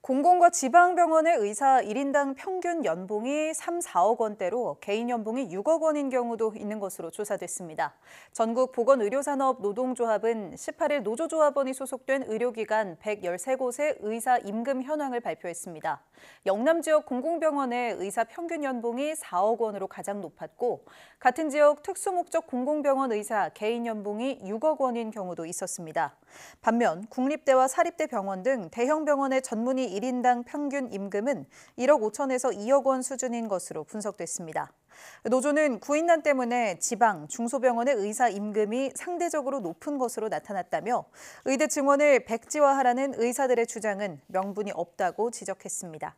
공공과 지방병원의 의사 1인당 평균 연봉이 3, 4억 원대로 개인 연봉이 6억 원인 경우도 있는 것으로 조사됐습니다. 전국 보건의료산업 노동조합은 18일 노조조합원이 소속된 의료기관 113곳의 의사 임금 현황을 발표했습니다. 영남 지역 공공병원의 의사 평균 연봉이 4억 원으로 가장 높았고 같은 지역 특수목적 공공병원 의사 개인 연봉이 6억 원인 경우도 있었습니다. 반면 국립대와 사립대 병원 등 대형 병원의 전문의 대 1인당 평균 임금은 1억 5천에서 2억 원 수준인 것으로 분석됐습니다. 노조는 구인난 때문에 지방 중소병원의 의사 임금이 상대적으로 높은 것으로 나타났다며 의대 증원을 백지화하라는 의사들의 주장은 명분이 없다고 지적했습니다.